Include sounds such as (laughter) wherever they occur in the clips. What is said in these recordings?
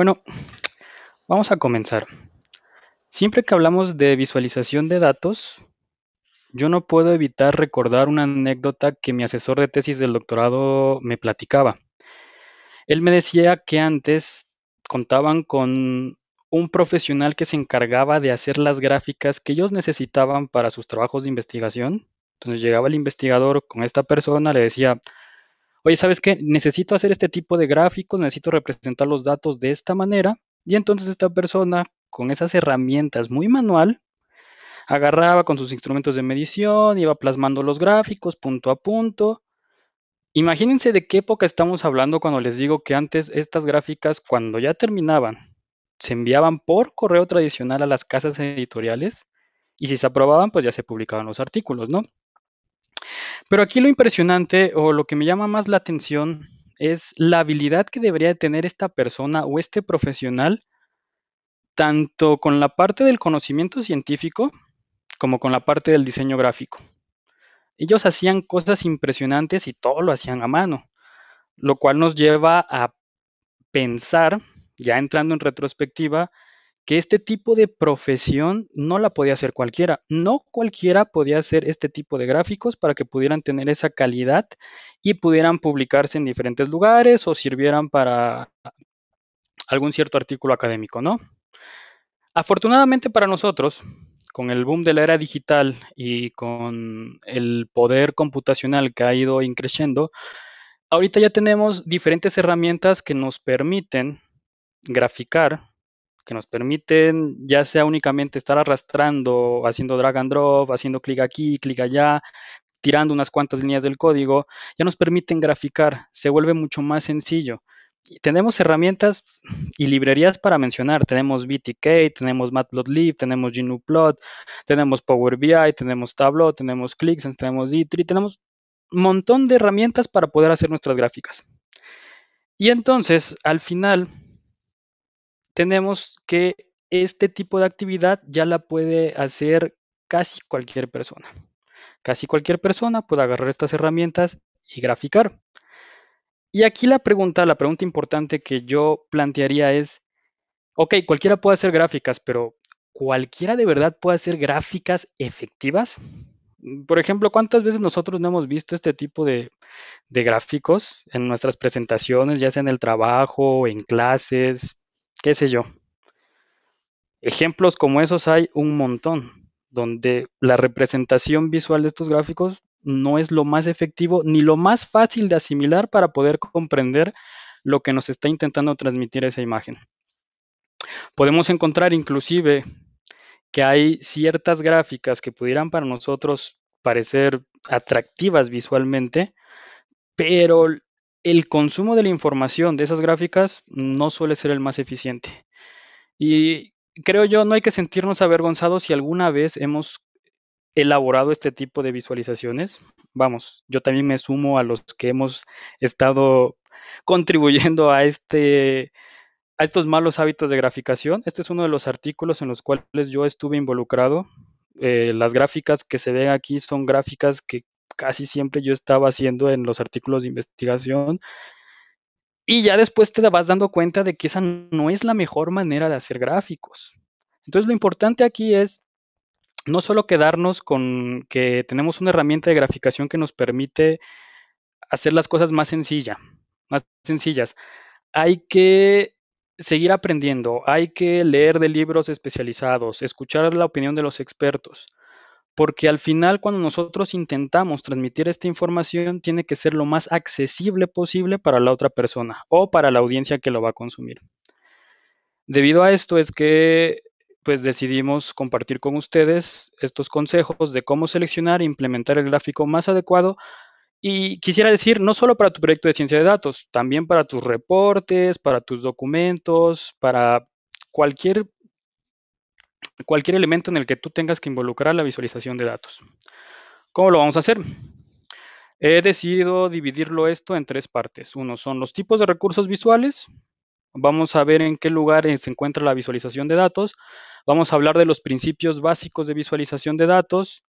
Bueno, vamos a comenzar. Siempre que hablamos de visualización de datos, yo no puedo evitar recordar una anécdota que mi asesor de tesis del doctorado me platicaba. Él me decía que antes contaban con un profesional que se encargaba de hacer las gráficas que ellos necesitaban para sus trabajos de investigación. Entonces llegaba el investigador con esta persona, le decía, oye, ¿sabes qué? Necesito hacer este tipo de gráficos, necesito representar los datos de esta manera. Y entonces esta persona, con esas herramientas muy manual, agarraba con sus instrumentos de medición, iba plasmando los gráficos punto a punto. Imagínense de qué época estamos hablando cuando les digo que antes estas gráficas, cuando ya terminaban, se enviaban por correo tradicional a las casas editoriales y si se aprobaban, pues ya se publicaban los artículos, ¿no? Pero aquí lo impresionante o lo que me llama más la atención es la habilidad que debería tener esta persona o este profesional, tanto con la parte del conocimiento científico como con la parte del diseño gráfico. Ellos hacían cosas impresionantes y todo lo hacían a mano, lo cual nos lleva a pensar, ya entrando en retrospectiva, que este tipo de profesión no la podía hacer cualquiera. No cualquiera podía hacer este tipo de gráficos para que pudieran tener esa calidad y pudieran publicarse en diferentes lugares o sirvieran para algún cierto artículo académico, ¿no? Afortunadamente para nosotros, con el boom de la era digital y con el poder computacional que ha ido increciendo, ahorita ya tenemos diferentes herramientas que nos permiten graficar que nos permiten ya sea únicamente estar arrastrando, haciendo drag and drop, haciendo clic aquí, clic allá, tirando unas cuantas líneas del código, ya nos permiten graficar, se vuelve mucho más sencillo. tenemos herramientas y librerías para mencionar. Tenemos BTK, tenemos Matplotlib, tenemos GNUplot, tenemos Power BI, tenemos Tableau, tenemos Clicks, tenemos D3, tenemos un montón de herramientas para poder hacer nuestras gráficas. Y entonces, al final, tenemos que este tipo de actividad ya la puede hacer casi cualquier persona. Casi cualquier persona puede agarrar estas herramientas y graficar. Y aquí la pregunta, la pregunta importante que yo plantearía es, ok, cualquiera puede hacer gráficas, pero ¿cualquiera de verdad puede hacer gráficas efectivas? Por ejemplo, ¿cuántas veces nosotros no hemos visto este tipo de, gráficos en nuestras presentaciones, ya sea en el trabajo, en clases, qué sé yo. Ejemplos como esos hay un montón, donde la representación visual de estos gráficos no es lo más efectivo ni lo más fácil de asimilar para poder comprender lo que nos está intentando transmitir esa imagen. Podemos encontrar inclusive que hay ciertas gráficas que pudieran para nosotros parecer atractivas visualmente, pero el consumo de la información de esas gráficas no suele ser el más eficiente. Y creo yo, no hay que sentirnos avergonzados si alguna vez hemos elaborado este tipo de visualizaciones. Vamos, yo también me sumo a los que hemos estado contribuyendo a este a estos malos hábitos de graficación. Este es uno de los artículos en los cuales yo estuve involucrado. Eh, las gráficas que se ven aquí son gráficas que casi siempre yo estaba haciendo en los artículos de investigación. Y ya después te vas dando cuenta de que esa no es la mejor manera de hacer gráficos. Entonces lo importante aquí es no solo quedarnos con que tenemos una herramienta de graficación que nos permite hacer las cosas más más sencillas. Hay que seguir aprendiendo, hay que leer de libros especializados, escuchar la opinión de los expertos porque al final cuando nosotros intentamos transmitir esta información tiene que ser lo más accesible posible para la otra persona o para la audiencia que lo va a consumir. Debido a esto es que pues decidimos compartir con ustedes estos consejos de cómo seleccionar e implementar el gráfico más adecuado y quisiera decir, no solo para tu proyecto de ciencia de datos, también para tus reportes, para tus documentos, para cualquier cualquier elemento en el que tú tengas que involucrar la visualización de datos. ¿Cómo lo vamos a hacer? He decidido dividirlo esto en tres partes. Uno son los tipos de recursos visuales. Vamos a ver en qué lugar se encuentra la visualización de datos. Vamos a hablar de los principios básicos de visualización de datos,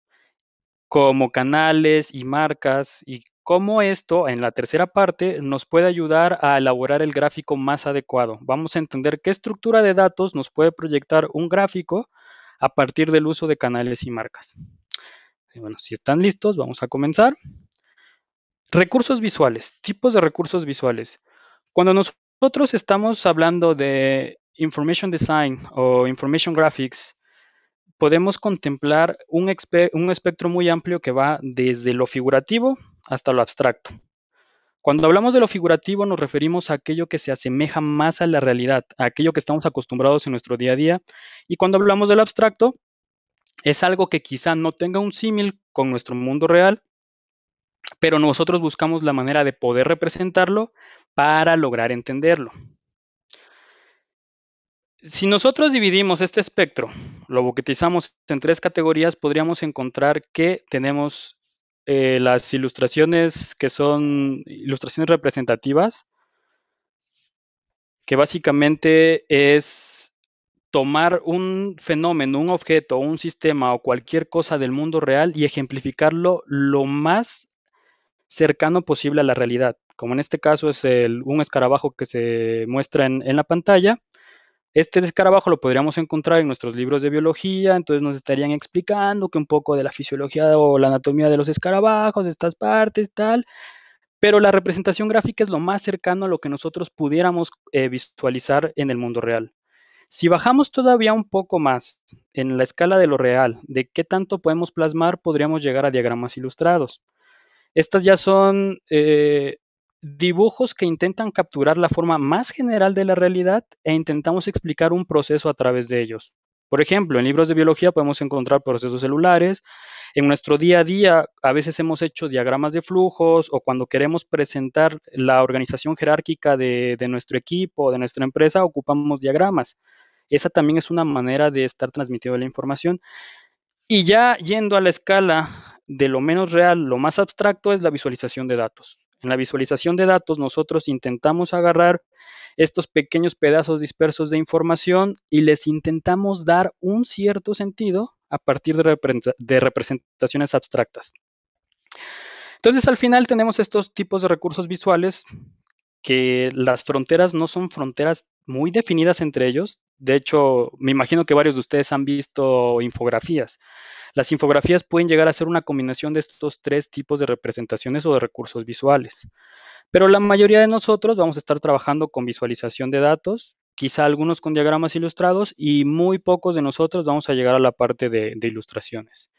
como canales y marcas, y cómo esto, en la tercera parte, nos puede ayudar a elaborar el gráfico más adecuado. Vamos a entender qué estructura de datos nos puede proyectar un gráfico a partir del uso de canales y marcas. bueno, si están listos, vamos a comenzar. Recursos visuales, tipos de recursos visuales. Cuando nosotros estamos hablando de Information Design o Information Graphics, podemos contemplar un espectro muy amplio que va desde lo figurativo hasta lo abstracto. Cuando hablamos de lo figurativo nos referimos a aquello que se asemeja más a la realidad, a aquello que estamos acostumbrados en nuestro día a día. Y cuando hablamos del abstracto, es algo que quizá no tenga un símil con nuestro mundo real, pero nosotros buscamos la manera de poder representarlo para lograr entenderlo. Si nosotros dividimos este espectro, lo buquetizamos en tres categorías, podríamos encontrar que tenemos eh, las ilustraciones que son ilustraciones representativas, que básicamente es tomar un fenómeno, un objeto, un sistema o cualquier cosa del mundo real y ejemplificarlo lo más cercano posible a la realidad, como en este caso es un escarabajo que se muestra en la pantalla, este escarabajo lo podríamos encontrar en nuestros libros de biología, entonces nos estarían explicando que un poco de la fisiología o la anatomía de los escarabajos, estas partes, tal, pero la representación gráfica es lo más cercano a lo que nosotros pudiéramos eh, visualizar en el mundo real. Si bajamos todavía un poco más en la escala de lo real, de qué tanto podemos plasmar, podríamos llegar a diagramas ilustrados. Estas ya son eh, dibujos que intentan capturar la forma más general de la realidad e intentamos explicar un proceso a través de ellos. Por ejemplo, en libros de biología podemos encontrar procesos celulares, en nuestro día a día a veces hemos hecho diagramas de flujos o cuando queremos presentar la organización jerárquica de, nuestro equipo, de nuestra empresa, ocupamos diagramas. Esa también es una manera de estar transmitiendo la información. Y ya yendo a la escala de lo menos real, lo más abstracto es la visualización de datos. En la visualización de datos nosotros intentamos agarrar estos pequeños pedazos dispersos de información y les intentamos dar un cierto sentido a partir de, representaciones abstractas. Entonces al final tenemos estos tipos de recursos visuales que las fronteras no son fronteras muy definidas entre ellos, de hecho, me imagino que varios de ustedes han visto infografías. Las infografías pueden llegar a ser una combinación de estos tres tipos de representaciones o de recursos visuales. Pero la mayoría de nosotros vamos a estar trabajando con visualización de datos, quizá algunos con diagramas ilustrados y muy pocos de nosotros vamos a llegar a la parte de, ilustraciones.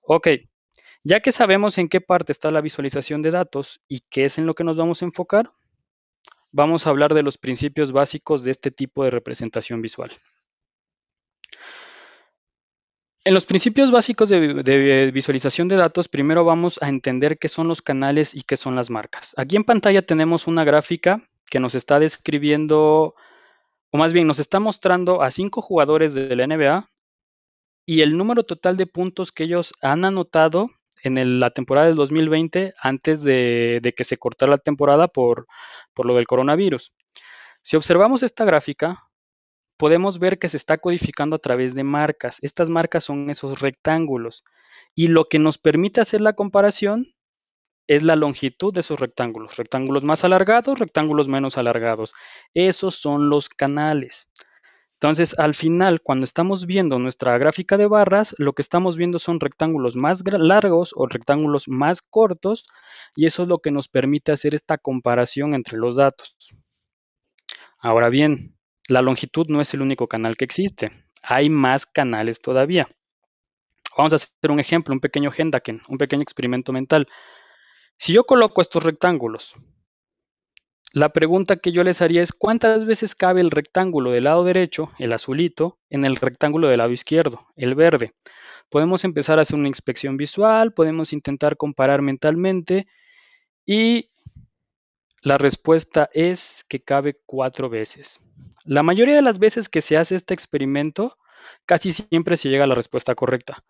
Ok, ya que sabemos en qué parte está la visualización de datos y qué es en lo que nos vamos a enfocar, vamos a hablar de los principios básicos de este tipo de representación visual. En los principios básicos de, visualización de datos, primero vamos a entender qué son los canales y qué son las marcas. Aquí en pantalla tenemos una gráfica que nos está describiendo, o más bien nos está mostrando a cinco jugadores de la NBA y el número total de puntos que ellos han anotado en la temporada del 2020 antes de, de, que se cortara la temporada por, por lo del coronavirus. Si observamos esta gráfica, podemos ver que se está codificando a través de marcas. Estas marcas son esos rectángulos. Y lo que nos permite hacer la comparación es la longitud de esos rectángulos. Rectángulos más alargados, rectángulos menos alargados. Esos son los canales. Entonces, al final, cuando estamos viendo nuestra gráfica de barras, lo que estamos viendo son rectángulos más largos o rectángulos más cortos, y eso es lo que nos permite hacer esta comparación entre los datos. Ahora bien, la longitud no es el único canal que existe, hay más canales todavía. Vamos a hacer un ejemplo, un pequeño Hendaken, un pequeño experimento mental. Si yo coloco estos rectángulos la pregunta que yo les haría es cuántas veces cabe el rectángulo del lado derecho, el azulito, en el rectángulo del lado izquierdo, el verde. Podemos empezar a hacer una inspección visual, podemos intentar comparar mentalmente y la respuesta es que cabe cuatro veces. La mayoría de las veces que se hace este experimento, casi siempre se llega a la respuesta correcta.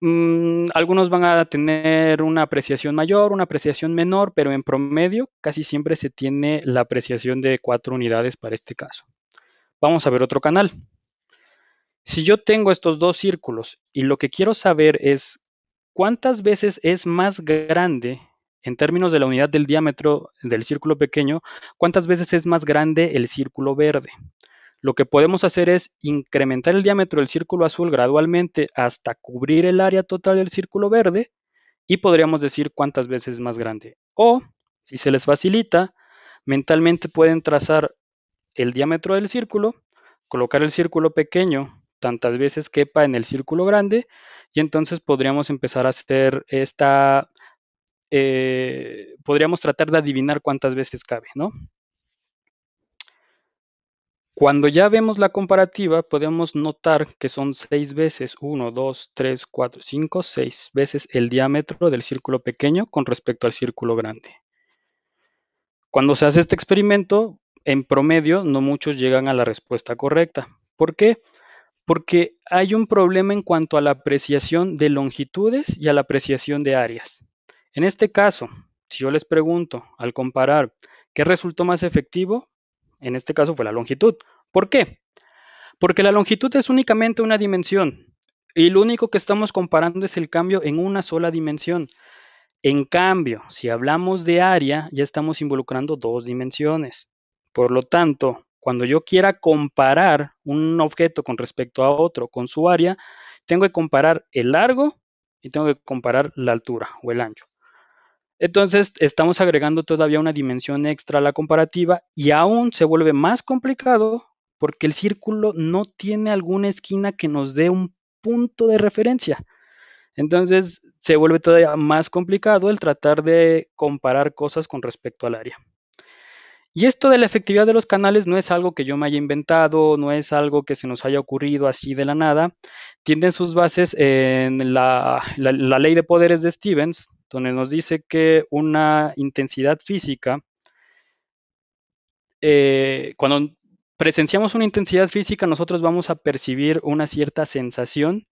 Mm, algunos van a tener una apreciación mayor, una apreciación menor, pero en promedio casi siempre se tiene la apreciación de cuatro unidades para este caso. Vamos a ver otro canal. Si yo tengo estos dos círculos y lo que quiero saber es cuántas veces es más grande en términos de la unidad del diámetro del círculo pequeño, cuántas veces es más grande el círculo verde. Lo que podemos hacer es incrementar el diámetro del círculo azul gradualmente hasta cubrir el área total del círculo verde y podríamos decir cuántas veces más grande. O, si se les facilita, mentalmente pueden trazar el diámetro del círculo, colocar el círculo pequeño tantas veces quepa en el círculo grande y entonces podríamos empezar a hacer esta, eh, podríamos tratar de adivinar cuántas veces cabe, ¿no? Cuando ya vemos la comparativa, podemos notar que son seis veces, 1, 2, 3, 4, 5, 6 veces el diámetro del círculo pequeño con respecto al círculo grande. Cuando se hace este experimento, en promedio no muchos llegan a la respuesta correcta. ¿Por qué? Porque hay un problema en cuanto a la apreciación de longitudes y a la apreciación de áreas. En este caso, si yo les pregunto, al comparar, ¿qué resultó más efectivo? en este caso fue la longitud. ¿Por qué? Porque la longitud es únicamente una dimensión y lo único que estamos comparando es el cambio en una sola dimensión. En cambio, si hablamos de área, ya estamos involucrando dos dimensiones. Por lo tanto, cuando yo quiera comparar un objeto con respecto a otro con su área, tengo que comparar el largo y tengo que comparar la altura o el ancho. Entonces, estamos agregando todavía una dimensión extra a la comparativa y aún se vuelve más complicado porque el círculo no tiene alguna esquina que nos dé un punto de referencia. Entonces, se vuelve todavía más complicado el tratar de comparar cosas con respecto al área. Y esto de la efectividad de los canales no es algo que yo me haya inventado, no es algo que se nos haya ocurrido así de la nada. Tienden sus bases en la, la ley de poderes de Stevens, donde nos dice que una intensidad física, eh, cuando presenciamos una intensidad física, nosotros vamos a percibir una cierta sensación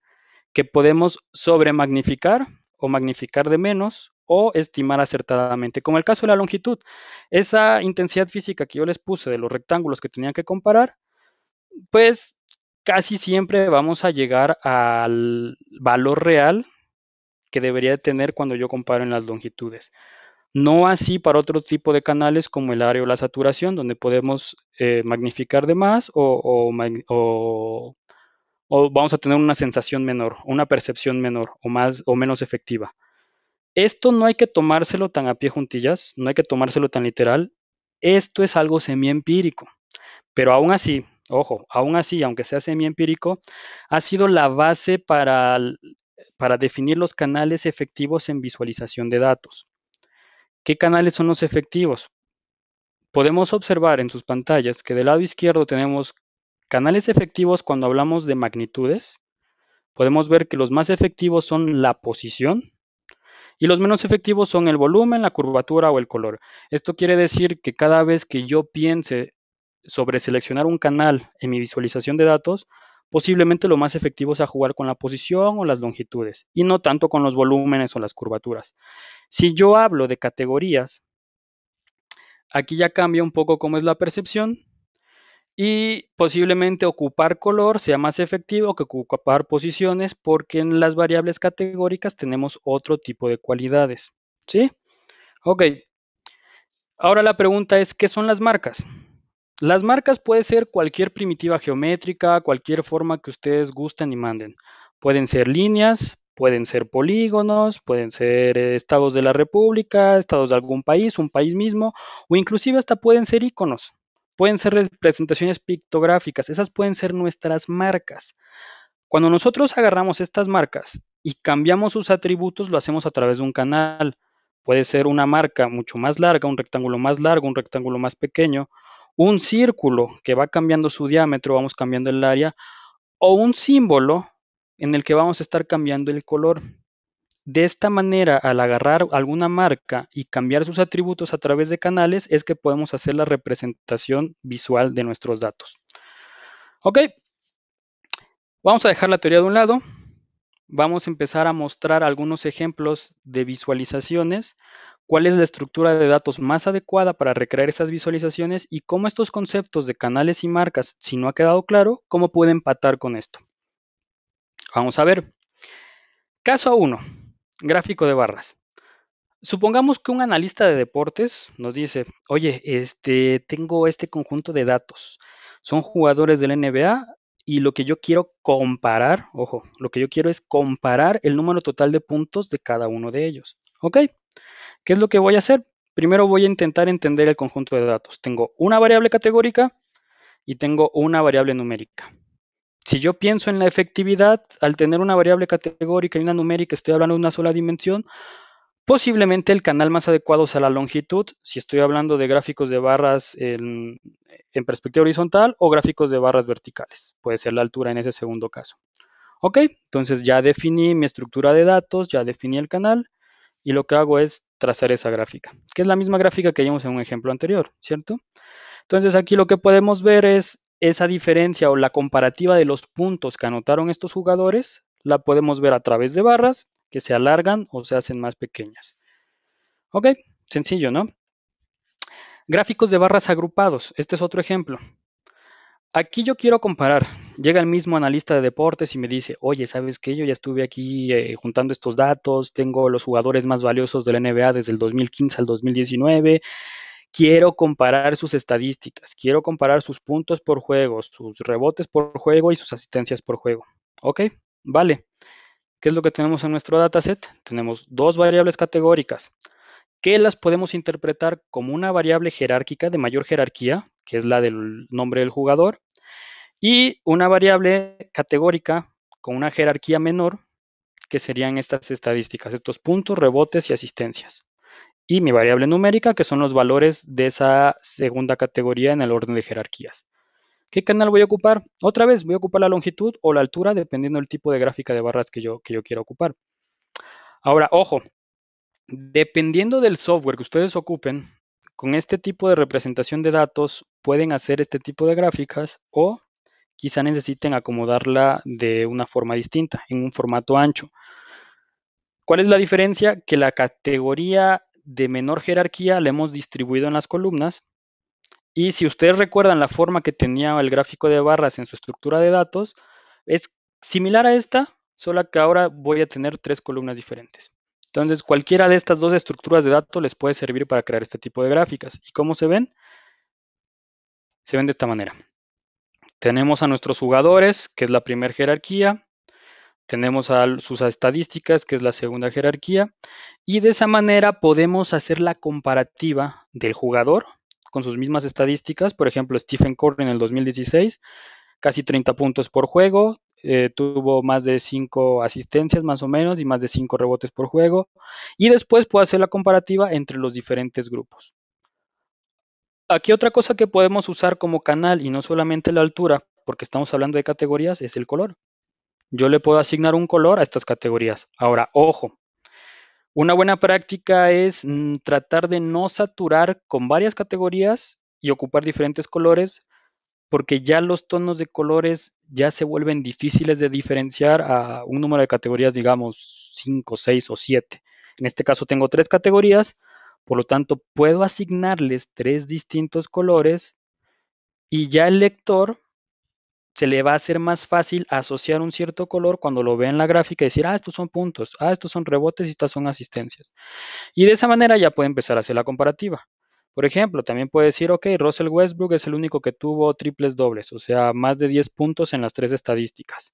que podemos sobremagnificar o magnificar de menos o estimar acertadamente, como el caso de la longitud. Esa intensidad física que yo les puse de los rectángulos que tenían que comparar, pues casi siempre vamos a llegar al valor real que debería tener cuando yo comparo en las longitudes. No así para otro tipo de canales como el área o la saturación, donde podemos eh, magnificar de más o, vamos a tener una sensación menor, una percepción menor o, más, o menos efectiva. Esto no hay que tomárselo tan a pie juntillas, no hay que tomárselo tan literal. Esto es algo semiempírico. Pero aún así, ojo, aún así, aunque sea semiempírico, ha sido la base para para definir los canales efectivos en visualización de datos. ¿Qué canales son los efectivos? Podemos observar en sus pantallas que del lado izquierdo tenemos canales efectivos cuando hablamos de magnitudes. Podemos ver que los más efectivos son la posición y los menos efectivos son el volumen, la curvatura o el color. Esto quiere decir que cada vez que yo piense sobre seleccionar un canal en mi visualización de datos, posiblemente lo más efectivo sea jugar con la posición o las longitudes y no tanto con los volúmenes o las curvaturas. Si yo hablo de categorías, aquí ya cambia un poco cómo es la percepción y posiblemente ocupar color sea más efectivo que ocupar posiciones porque en las variables categóricas tenemos otro tipo de cualidades. ¿Sí? Ok. Ahora la pregunta es, ¿qué son las marcas? Las marcas pueden ser cualquier primitiva geométrica, cualquier forma que ustedes gusten y manden. Pueden ser líneas, pueden ser polígonos, pueden ser eh, estados de la República, estados de algún país, un país mismo, o inclusive hasta pueden ser iconos. Pueden ser representaciones pictográficas, esas pueden ser nuestras marcas. Cuando nosotros agarramos estas marcas y cambiamos sus atributos, lo hacemos a través de un canal. Puede ser una marca mucho más larga, un rectángulo más largo, un rectángulo más pequeño, un círculo que va cambiando su diámetro, vamos cambiando el área, o un símbolo en el que vamos a estar cambiando el color. De esta manera, al agarrar alguna marca y cambiar sus atributos a través de canales, es que podemos hacer la representación visual de nuestros datos. Ok, vamos a dejar la teoría de un lado. Vamos a empezar a mostrar algunos ejemplos de visualizaciones cuál es la estructura de datos más adecuada para recrear esas visualizaciones y cómo estos conceptos de canales y marcas, si no ha quedado claro, cómo puede empatar con esto. Vamos a ver. Caso 1. Gráfico de barras. Supongamos que un analista de deportes nos dice, oye, este, tengo este conjunto de datos. Son jugadores del NBA y lo que yo quiero comparar, ojo, lo que yo quiero es comparar el número total de puntos de cada uno de ellos. ¿Ok? ¿Qué es lo que voy a hacer? Primero voy a intentar entender el conjunto de datos. Tengo una variable categórica y tengo una variable numérica. Si yo pienso en la efectividad, al tener una variable categórica y una numérica, estoy hablando de una sola dimensión, posiblemente el canal más adecuado sea la longitud, si estoy hablando de gráficos de barras en, en perspectiva horizontal o gráficos de barras verticales. Puede ser la altura en ese segundo caso. Ok, entonces ya definí mi estructura de datos, ya definí el canal, y lo que hago es trazar esa gráfica, que es la misma gráfica que vimos en un ejemplo anterior, ¿cierto? Entonces aquí lo que podemos ver es esa diferencia o la comparativa de los puntos que anotaron estos jugadores, la podemos ver a través de barras que se alargan o se hacen más pequeñas. Ok, sencillo, ¿no? Gráficos de barras agrupados, este es otro ejemplo. Aquí yo quiero comparar. Llega el mismo analista de deportes y me dice, oye, ¿sabes qué? Yo ya estuve aquí eh, juntando estos datos, tengo los jugadores más valiosos de la NBA desde el 2015 al 2019, quiero comparar sus estadísticas, quiero comparar sus puntos por juego, sus rebotes por juego y sus asistencias por juego. Ok, vale. ¿Qué es lo que tenemos en nuestro dataset? Tenemos dos variables categóricas que las podemos interpretar como una variable jerárquica de mayor jerarquía, que es la del nombre del jugador, y una variable categórica con una jerarquía menor, que serían estas estadísticas, estos puntos, rebotes y asistencias. Y mi variable numérica, que son los valores de esa segunda categoría en el orden de jerarquías. ¿Qué canal voy a ocupar? Otra vez voy a ocupar la longitud o la altura, dependiendo del tipo de gráfica de barras que yo, que yo quiero ocupar. Ahora, ojo, dependiendo del software que ustedes ocupen, con este tipo de representación de datos pueden hacer este tipo de gráficas o quizá necesiten acomodarla de una forma distinta, en un formato ancho. ¿Cuál es la diferencia? Que la categoría de menor jerarquía la hemos distribuido en las columnas y si ustedes recuerdan la forma que tenía el gráfico de barras en su estructura de datos, es similar a esta, solo que ahora voy a tener tres columnas diferentes. Entonces, cualquiera de estas dos estructuras de datos les puede servir para crear este tipo de gráficas. ¿Y cómo se ven? Se ven de esta manera. Tenemos a nuestros jugadores, que es la primera jerarquía. Tenemos a sus estadísticas, que es la segunda jerarquía. Y de esa manera podemos hacer la comparativa del jugador con sus mismas estadísticas. Por ejemplo, Stephen Curry en el 2016, casi 30 puntos por juego, eh, tuvo más de 5 asistencias más o menos y más de 5 rebotes por juego. Y después puedo hacer la comparativa entre los diferentes grupos. Aquí otra cosa que podemos usar como canal y no solamente la altura, porque estamos hablando de categorías, es el color. Yo le puedo asignar un color a estas categorías. Ahora, ojo, una buena práctica es mm, tratar de no saturar con varias categorías y ocupar diferentes colores, porque ya los tonos de colores ya se vuelven difíciles de diferenciar a un número de categorías, digamos, 5, 6 o 7. En este caso tengo tres categorías, por lo tanto, puedo asignarles tres distintos colores y ya el lector se le va a hacer más fácil asociar un cierto color cuando lo ve en la gráfica y decir, ah, estos son puntos, ah, estos son rebotes y estas son asistencias. Y de esa manera ya puede empezar a hacer la comparativa. Por ejemplo, también puede decir, ok, Russell Westbrook es el único que tuvo triples dobles, o sea, más de 10 puntos en las tres estadísticas.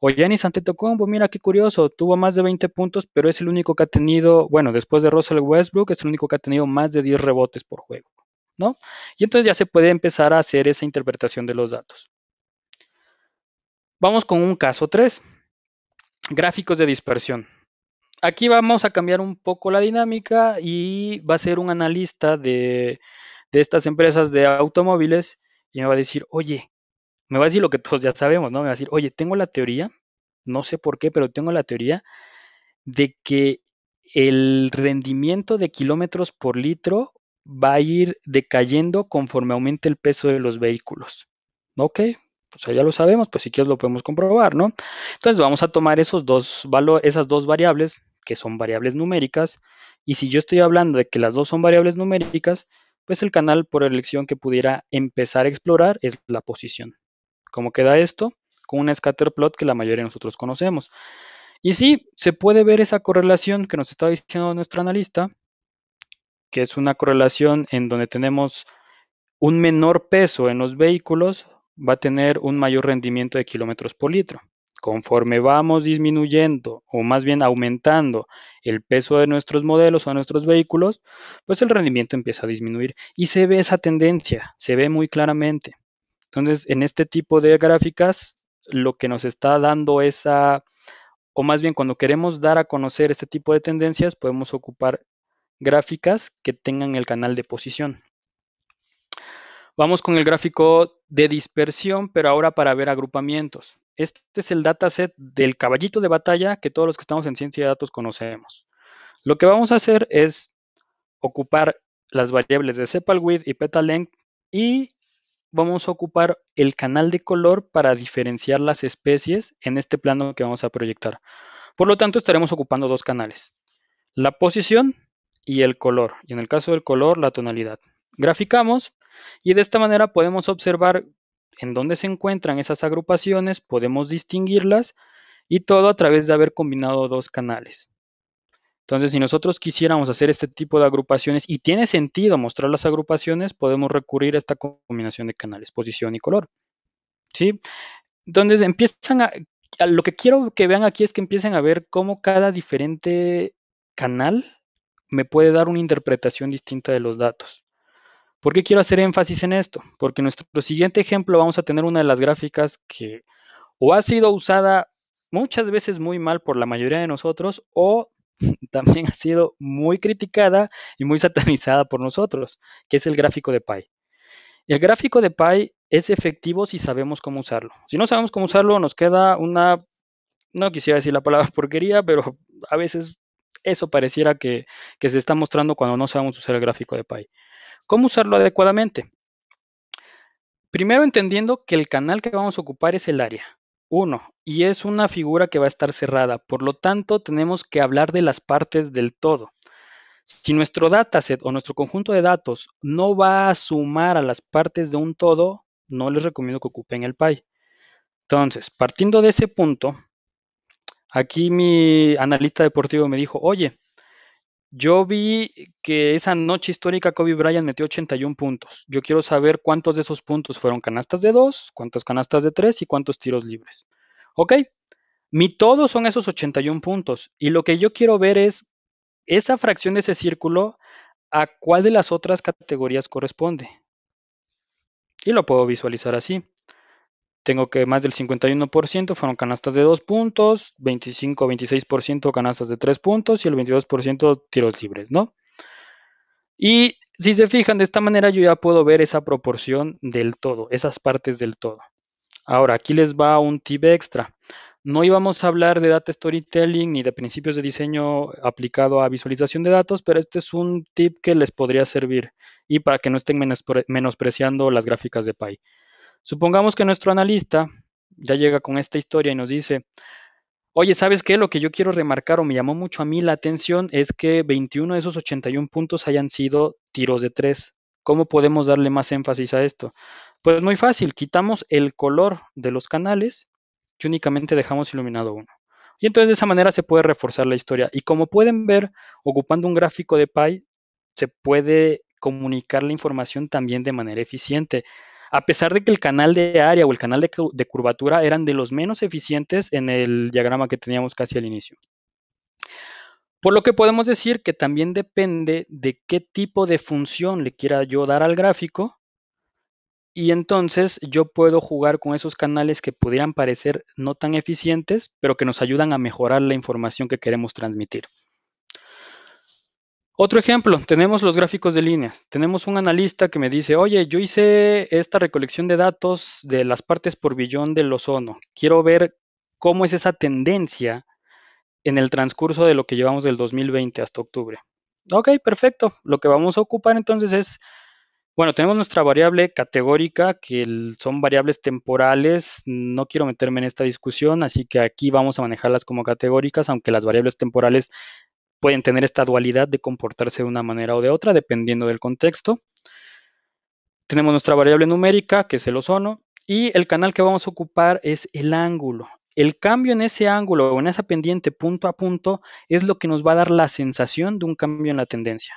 O Yanis Antetokounmpo, mira qué curioso, tuvo más de 20 puntos, pero es el único que ha tenido, bueno, después de Russell Westbrook, es el único que ha tenido más de 10 rebotes por juego, ¿no? Y entonces ya se puede empezar a hacer esa interpretación de los datos. Vamos con un caso 3, gráficos de dispersión. Aquí vamos a cambiar un poco la dinámica y va a ser un analista de estas empresas de automóviles y me va a decir, oye, me va a decir lo que todos ya sabemos, ¿no? Me va a decir, oye, tengo la teoría, no sé por qué, pero tengo la teoría de que el rendimiento de kilómetros por litro va a ir decayendo conforme aumente el peso de los vehículos. Ok, pues ya lo sabemos, pues si quieres lo podemos comprobar, ¿no? Entonces vamos a tomar esos dos esas dos variables, que son variables numéricas, y si yo estoy hablando de que las dos son variables numéricas, pues el canal por elección que pudiera empezar a explorar es la posición. ¿Cómo queda esto? Con un scatter plot que la mayoría de nosotros conocemos. Y sí, se puede ver esa correlación que nos está diciendo nuestro analista, que es una correlación en donde tenemos un menor peso en los vehículos, va a tener un mayor rendimiento de kilómetros por litro. Conforme vamos disminuyendo o más bien aumentando el peso de nuestros modelos o de nuestros vehículos, pues el rendimiento empieza a disminuir y se ve esa tendencia, se ve muy claramente. Entonces, en este tipo de gráficas, lo que nos está dando esa, o más bien cuando queremos dar a conocer este tipo de tendencias, podemos ocupar gráficas que tengan el canal de posición. Vamos con el gráfico de dispersión, pero ahora para ver agrupamientos. Este es el dataset del caballito de batalla que todos los que estamos en ciencia de datos conocemos. Lo que vamos a hacer es ocupar las variables de sepal y petal y vamos a ocupar el canal de color para diferenciar las especies en este plano que vamos a proyectar. Por lo tanto, estaremos ocupando dos canales, la posición y el color, y en el caso del color, la tonalidad. Graficamos y de esta manera podemos observar en dónde se encuentran esas agrupaciones, podemos distinguirlas y todo a través de haber combinado dos canales. Entonces, si nosotros quisiéramos hacer este tipo de agrupaciones y tiene sentido mostrar las agrupaciones, podemos recurrir a esta combinación de canales, posición y color. ¿Sí? Entonces, empiezan a, lo que quiero que vean aquí es que empiecen a ver cómo cada diferente canal me puede dar una interpretación distinta de los datos. ¿Por qué quiero hacer énfasis en esto? Porque en nuestro siguiente ejemplo vamos a tener una de las gráficas que o ha sido usada muchas veces muy mal por la mayoría de nosotros o (laughs) también ha sido muy criticada y muy satanizada por nosotros, que es el gráfico de Pi. El gráfico de Pi es efectivo si sabemos cómo usarlo. Si no sabemos cómo usarlo, nos queda una, no quisiera decir la palabra (laughs) porquería, pero a veces eso pareciera que, se está mostrando cuando no sabemos usar el gráfico de Pi. ¿Cómo usarlo adecuadamente? Primero entendiendo que el canal que vamos a ocupar es el área. 1. Y es una figura que va a estar cerrada. Por lo tanto, tenemos que hablar de las partes del todo. Si nuestro dataset o nuestro conjunto de datos no va a sumar a las partes de un todo, no les recomiendo que ocupen el PI. Entonces, partiendo de ese punto, aquí mi analista deportivo me dijo, oye, yo vi que esa noche histórica Kobe Bryant metió 81 puntos. Yo quiero saber cuántos de esos puntos fueron canastas de 2, cuántas canastas de 3 y cuántos tiros libres. Ok, mi todo son esos 81 puntos. Y lo que yo quiero ver es esa fracción de ese círculo a cuál de las otras categorías corresponde. Y lo puedo visualizar así. Tengo que más del 51% fueron canastas de 2 puntos, 25-26% canastas de 3 puntos y el 22% tiros libres, ¿no? Y si se fijan, de esta manera yo ya puedo ver esa proporción del todo, esas partes del todo. Ahora, aquí les va un tip extra. No íbamos a hablar de data storytelling ni de principios de diseño aplicado a visualización de datos, pero este es un tip que les podría servir y para que no estén menospreciando las gráficas de Pi. Supongamos que nuestro analista ya llega con esta historia y nos dice, oye, ¿sabes qué? Lo que yo quiero remarcar o me llamó mucho a mí la atención es que 21 de esos 81 puntos hayan sido tiros de tres. ¿Cómo podemos darle más énfasis a esto? Pues muy fácil, quitamos el color de los canales y únicamente dejamos iluminado uno. Y entonces de esa manera se puede reforzar la historia. Y como pueden ver, ocupando un gráfico de pie, se puede comunicar la información también de manera eficiente. A pesar de que el canal de área o el canal de, curvatura eran de los menos eficientes en el diagrama que teníamos casi al inicio. Por lo que podemos decir que también depende de qué tipo de función le quiera yo dar al gráfico y entonces yo puedo jugar con esos canales que pudieran parecer no tan eficientes, pero que nos ayudan a mejorar la información que queremos transmitir. Otro ejemplo, tenemos los gráficos de líneas. Tenemos un analista que me dice, oye, yo hice esta recolección de datos de las partes por billón del ozono. Quiero ver cómo es esa tendencia en el transcurso de lo que llevamos del 2020 hasta octubre. Ok, perfecto. Lo que vamos a ocupar entonces es, bueno, tenemos nuestra variable categórica, que son variables temporales. No quiero meterme en esta discusión, así que aquí vamos a manejarlas como categóricas, aunque las variables temporales pueden tener esta dualidad de comportarse de una manera o de otra, dependiendo del contexto. Tenemos nuestra variable numérica, que es el ozono, y el canal que vamos a ocupar es el ángulo. El cambio en ese ángulo o en esa pendiente punto a punto es lo que nos va a dar la sensación de un cambio en la tendencia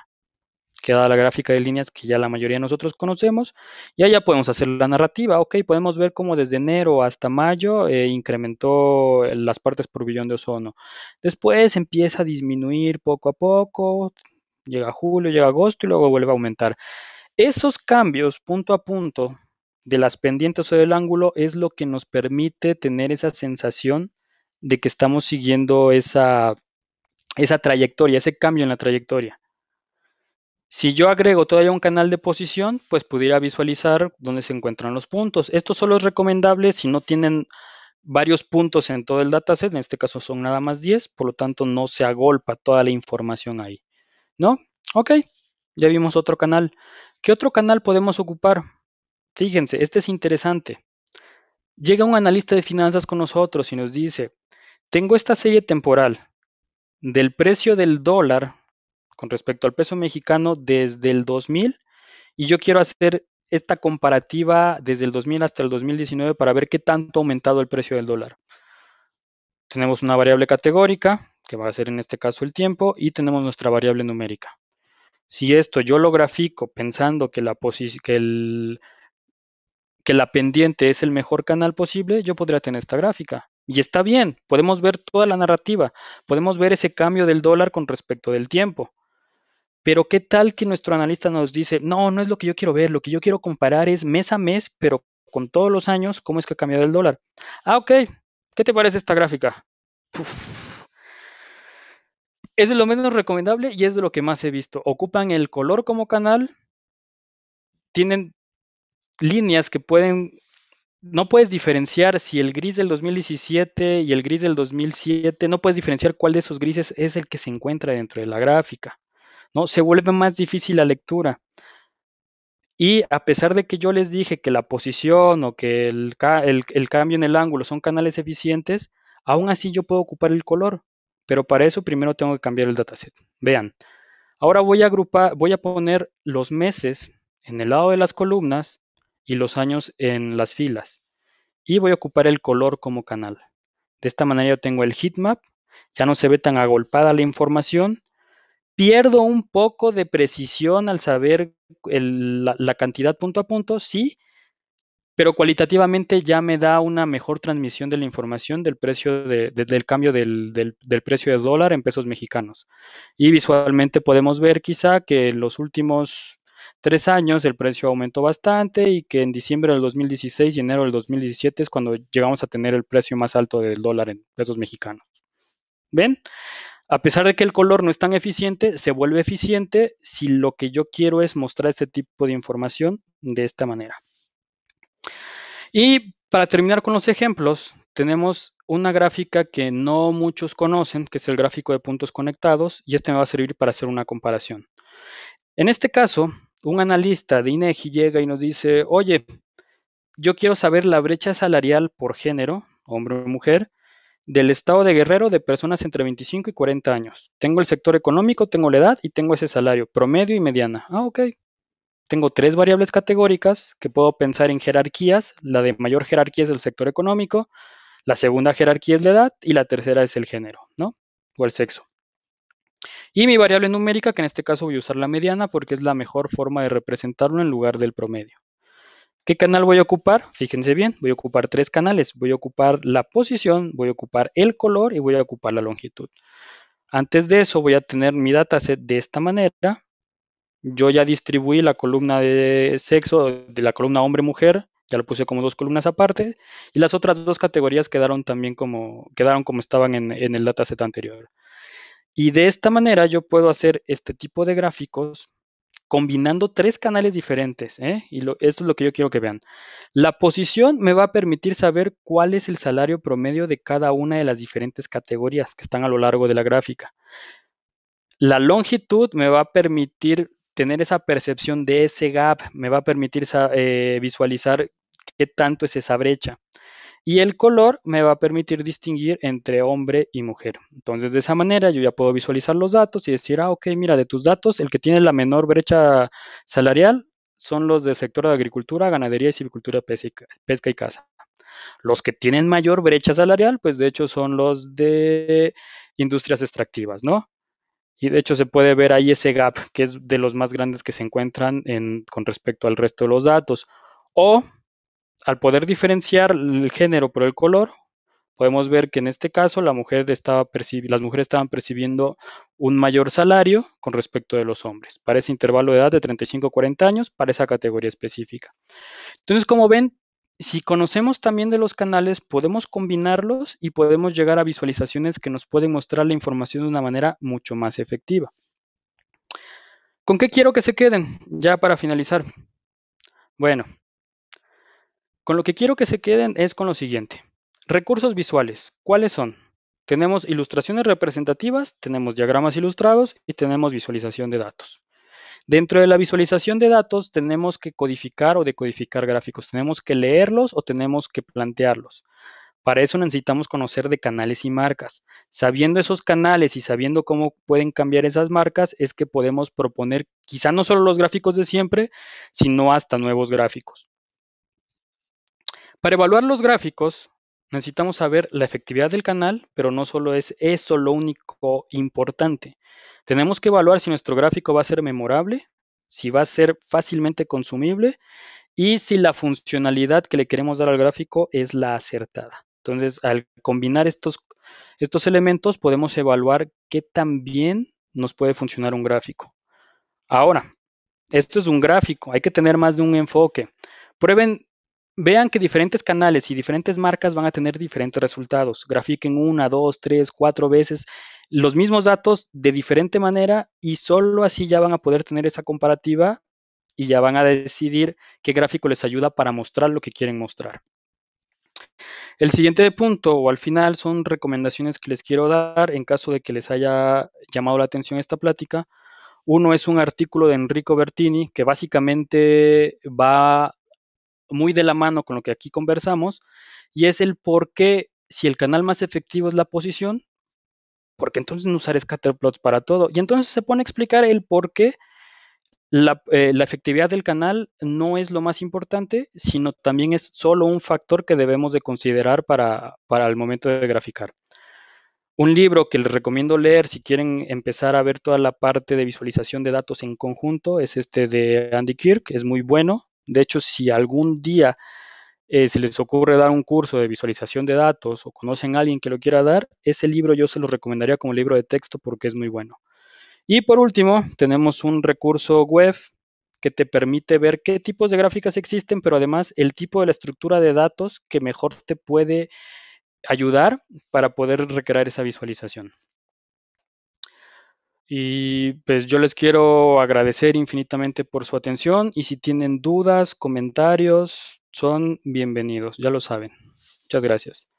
queda la gráfica de líneas que ya la mayoría de nosotros conocemos, y allá podemos hacer la narrativa, ok, podemos ver cómo desde enero hasta mayo eh, incrementó las partes por billón de ozono. Después empieza a disminuir poco a poco, llega julio, llega agosto y luego vuelve a aumentar. Esos cambios punto a punto de las pendientes o del ángulo es lo que nos permite tener esa sensación de que estamos siguiendo esa, esa trayectoria, ese cambio en la trayectoria. Si yo agrego todavía un canal de posición, pues pudiera visualizar dónde se encuentran los puntos. Esto solo es recomendable si no tienen varios puntos en todo el dataset, en este caso son nada más 10, por lo tanto no se agolpa toda la información ahí. ¿No? Ok, ya vimos otro canal. ¿Qué otro canal podemos ocupar? Fíjense, este es interesante. Llega un analista de finanzas con nosotros y nos dice, tengo esta serie temporal del precio del dólar con respecto al peso mexicano desde el 2000 y yo quiero hacer esta comparativa desde el 2000 hasta el 2019 para ver qué tanto ha aumentado el precio del dólar. Tenemos una variable categórica, que va a ser en este caso el tiempo, y tenemos nuestra variable numérica. Si esto yo lo grafico pensando que la, que que la pendiente es el mejor canal posible, yo podría tener esta gráfica. Y está bien, podemos ver toda la narrativa, podemos ver ese cambio del dólar con respecto del tiempo. Pero qué tal que nuestro analista nos dice, no, no es lo que yo quiero ver, lo que yo quiero comparar es mes a mes, pero con todos los años, cómo es que ha cambiado el dólar. Ah, ok, ¿qué te parece esta gráfica? Es de lo menos recomendable y es de lo que más he visto. Ocupan el color como canal, tienen líneas que pueden, no puedes diferenciar si el gris del 2017 y el gris del 2007, no puedes diferenciar cuál de esos grises es el que se encuentra dentro de la gráfica. ¿no? Se vuelve más difícil la lectura. Y a pesar de que yo les dije que la posición o que el, cambio en el ángulo son canales eficientes, aún así yo puedo ocupar el color. Pero para eso primero tengo que cambiar el dataset. Vean, ahora voy a agrupar, voy a poner los meses en el lado de las columnas y los años en las filas. Y voy a ocupar el color como canal. De esta manera yo tengo el heatmap, ya no se ve tan agolpada la información Pierdo un poco de precisión al saber la, cantidad punto a punto, sí, pero cualitativamente ya me da una mejor transmisión de la información del precio del cambio del, del, del, precio de dólar en pesos mexicanos. Y visualmente podemos ver quizá que en los últimos tres años el precio aumentó bastante y que en diciembre del 2016 y enero del 2017 es cuando llegamos a tener el precio más alto del dólar en pesos mexicanos. ¿Ven? A pesar de que el color no es tan eficiente, se vuelve eficiente si lo que yo quiero es mostrar este tipo de información de esta manera. Y para terminar con los ejemplos, tenemos una gráfica que no muchos conocen, que es el gráfico de puntos conectados, y este me va a servir para hacer una comparación. En este caso, un analista de INEGI e llega y nos dice, oye, yo quiero saber la brecha salarial por género, hombre o mujer, del estado de Guerrero de personas entre 25 y 40 años. Tengo el sector económico, tengo la edad y tengo ese salario, promedio y mediana. Ah, ok. Tengo tres variables categóricas que puedo pensar en jerarquías. La de mayor jerarquía es el sector económico, la segunda jerarquía es la edad y la tercera es el género, ¿no? O el sexo. Y mi variable numérica, que en este caso voy a usar la mediana porque es la mejor forma de representarlo en lugar del promedio. ¿Qué canal voy a ocupar? Fíjense bien, voy a ocupar tres canales. Voy a ocupar la posición, voy a ocupar el color y voy a ocupar la longitud. Antes de eso voy a tener mi dataset de esta manera. Yo ya distribuí la columna de sexo, de la columna hombre-mujer, ya lo puse como dos columnas aparte. Y las otras dos categorías quedaron también como, quedaron como estaban en, en el dataset anterior. Y de esta manera yo puedo hacer este tipo de gráficos combinando tres canales diferentes, ¿eh? y esto es lo que yo quiero que vean. La posición me va a permitir saber cuál es el salario promedio de cada una de las diferentes categorías que están a lo largo de la gráfica. La longitud me va a permitir tener esa percepción de ese gap, me va a permitir eh, visualizar qué tanto es esa brecha. Y el color me va a permitir distinguir entre hombre y mujer. Entonces, de esa manera yo ya puedo visualizar los datos y decir, ah, ok, mira, de tus datos, el que tiene la menor brecha salarial son los del sector de agricultura, ganadería y silvicultura, pesca y caza. Los que tienen mayor brecha salarial, pues de hecho son los de industrias extractivas, ¿no? Y de hecho se puede ver ahí ese gap, que es de los más grandes que se encuentran con respecto al resto de los datos. O al poder diferenciar el género por el color, podemos ver que en este caso las mujeres estaban percibiendo un mayor salario con respecto de los hombres, para ese intervalo de edad de 35 a 40 años, para esa categoría específica. Entonces, como ven, si conocemos también de los canales, podemos combinarlos y podemos llegar a visualizaciones que nos pueden mostrar la información de una manera mucho más efectiva. ¿Con qué quiero que se queden? Ya para finalizar. Bueno, con lo que quiero que se queden es con lo siguiente. Recursos visuales, ¿cuáles son? Tenemos ilustraciones representativas, tenemos diagramas ilustrados y tenemos visualización de datos. Dentro de la visualización de datos tenemos que codificar o decodificar gráficos, tenemos que leerlos o tenemos que plantearlos. Para eso necesitamos conocer de canales y marcas. Sabiendo esos canales y sabiendo cómo pueden cambiar esas marcas es que podemos proponer quizá no solo los gráficos de siempre, sino hasta nuevos gráficos. Para evaluar los gráficos, necesitamos saber la efectividad del canal, pero no solo es eso lo único importante. Tenemos que evaluar si nuestro gráfico va a ser memorable, si va a ser fácilmente consumible y si la funcionalidad que le queremos dar al gráfico es la acertada. Entonces, al combinar estos, estos elementos, podemos evaluar qué tan bien nos puede funcionar un gráfico. Ahora, esto es un gráfico, hay que tener más de un enfoque. Prueben Vean que diferentes canales y diferentes marcas van a tener diferentes resultados. Grafiquen una, dos, tres, cuatro veces los mismos datos de diferente manera y solo así ya van a poder tener esa comparativa y ya van a decidir qué gráfico les ayuda para mostrar lo que quieren mostrar. El siguiente punto o al final son recomendaciones que les quiero dar en caso de que les haya llamado la atención esta plática. Uno es un artículo de Enrico Bertini que básicamente va muy de la mano con lo que aquí conversamos, y es el por qué si el canal más efectivo es la posición, porque entonces no usar scatterplots para todo. Y entonces se pone a explicar el por qué eh, la, efectividad del canal no es lo más importante, sino también es solo un factor que debemos de considerar para, para el momento de graficar. Un libro que les recomiendo leer si quieren empezar a ver toda la parte de visualización de datos en conjunto es este de Andy Kirk, es muy bueno, de hecho, si algún día eh, se les ocurre dar un curso de visualización de datos o conocen a alguien que lo quiera dar, ese libro yo se lo recomendaría como libro de texto porque es muy bueno. Y por último, tenemos un recurso web que te permite ver qué tipos de gráficas existen, pero además el tipo de la estructura de datos que mejor te puede ayudar para poder recrear esa visualización. Y pues yo les quiero agradecer infinitamente por su atención y si tienen dudas, comentarios, son bienvenidos, ya lo saben. Muchas gracias.